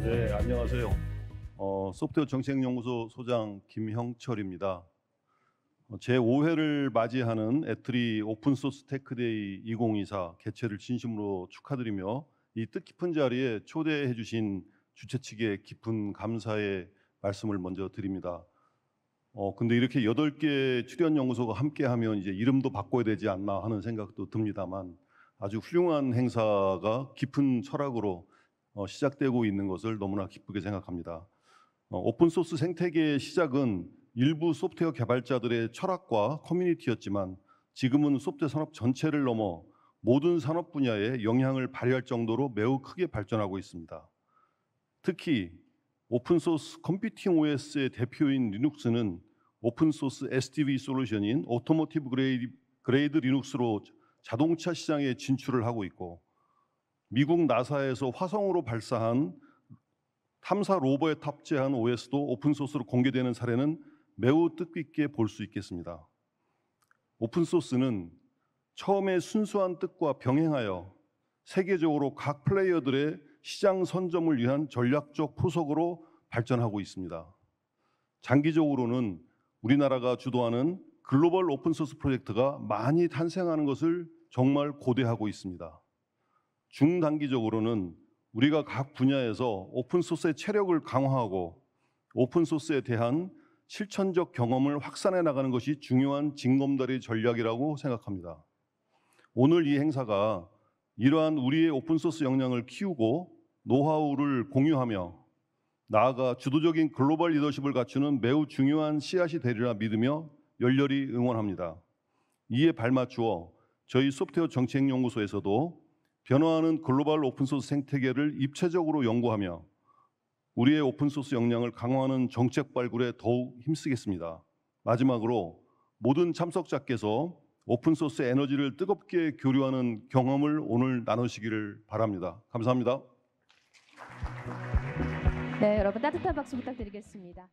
네, 안녕하세요. 어, 소프트웨어 정책연구소 소장 김형철입니다. 어, 제 5회를 맞이하는 애트리 오픈소스 테크데이 2024 개최를 진심으로 축하드리며 이 뜻깊은 자리에 초대해 주신 주최 측의 깊은 감사의 말씀을 먼저 드립니다. 어, 근데 이렇게 8개 출연 연구소가 함께 하면 이제 이름도 바꿔야 되지 않나 하는 생각도 듭니다만 아주 훌륭한 행사가 깊은 철학으로 어, 시작되고 있는 것을 너무나 기쁘게 생각합니다. 어, 오픈 소스 생태계의 시작은 일부 소프트웨어 개발자들의 철학과 커뮤니티였지만 지금은 소프트 산업 전체를 넘어 모든 산업 분야에 영향을 발휘할 정도로 매우 크게 발전하고 있습니다. 특히 오픈소스 컴퓨팅 OS의 대표인 리눅스는 오픈소스 SDV 솔루션인 오토모티브 그레이드 리눅스로 자동차 시장에 진출을 하고 있고 미국 나사에서 화성으로 발사한 탐사 로버에 탑재한 OS도 오픈소스로 공개되는 사례는 매우 뜻깊게 볼 수 있겠습니다. 오픈소스는 처음에 순수한 뜻과 병행하여 세계적으로 각 플레이어들의 시장 선점을 위한 전략적 포석으로 발전하고 있습니다. 장기적으로는 우리나라가 주도하는 글로벌 오픈소스 프로젝트가 많이 탄생하는 것을 정말 고대하고 있습니다. 중단기적으로는 우리가 각 분야에서 오픈소스의 체력을 강화하고 오픈소스에 대한 실천적 경험을 확산해 나가는 것이 중요한 징검다리 전략이라고 생각합니다. 오늘 이 행사가 이러한 우리의 오픈소스 역량을 키우고 노하우를 공유하며 나아가 주도적인 글로벌 리더십을 갖추는 매우 중요한 씨앗이 되리라 믿으며 열렬히 응원합니다. 이에 발맞추어 저희 소프트웨어 정책연구소에서도 변화하는 글로벌 오픈소스 생태계를 입체적으로 연구하며 우리의 오픈소스 역량을 강화하는 정책 발굴에 더욱 힘쓰겠습니다. 마지막으로 모든 참석자께서 오픈소스 에너지를 뜨겁게 교류하는 경험을 오늘 나누시기를 바랍니다. 감사합니다. 네, 여러분 따뜻한 박수 부탁드리겠습니다.